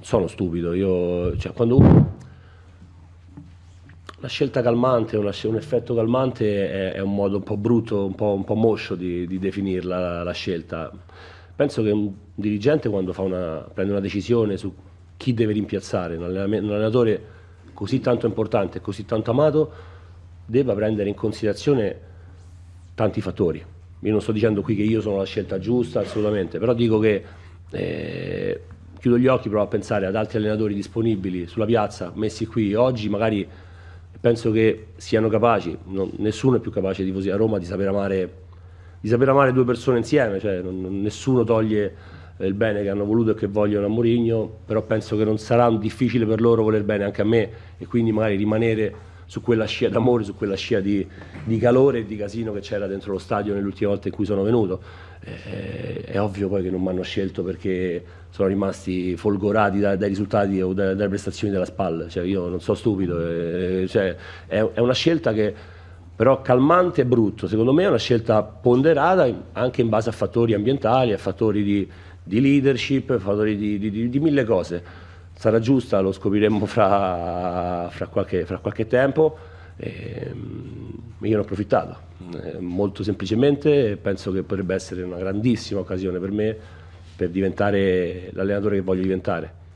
sono stupido, io, cioè, quando uno... La scelta calmante, una, un effetto calmante è, è, un modo un po' brutto, un po', un po moscio di, di definirla la, la, scelta. Penso che un dirigente quando fa una, prende una decisione su chi deve rimpiazzare, un, un allenatore così tanto importante, così tanto amato, debba prendere in considerazione tanti fattori. Io non sto dicendo qui che io sono la scelta giusta, assolutamente, però dico che eh, chiudo gli occhi, provo a pensare ad altri allenatori disponibili sulla piazza, messi qui oggi, magari penso che siano capaci, non, nessuno è più capace di così a Roma di saper amare, di saper amare due persone insieme, cioè, non, nessuno toglie eh, il bene che hanno voluto e che vogliono a Mourinho, però penso che non sarà difficile per loro voler bene anche a me e quindi magari rimanere su quella scia d'amore, su quella scia di, di calore e di casino che c'era dentro lo stadio nell'ultima volta in cui sono venuto. Eh, è ovvio poi che non mi hanno scelto perché sono rimasti folgorati da, dai risultati o da, dalle prestazioni della spalla. Cioè, io non sono stupido, eh, eh, cioè, è, è una scelta che però calmante e brutto, secondo me è una scelta ponderata anche in base a fattori ambientali, a fattori di, di leadership, a fattori di, di, di mille cose sarà giusta, lo scopriremo fra, fra, qualche, fra qualche, tempo. E, ehm, io ne ho approfittato, eh, molto semplicemente penso che potrebbe essere una grandissima occasione per me per diventare l'allenatore che voglio diventare.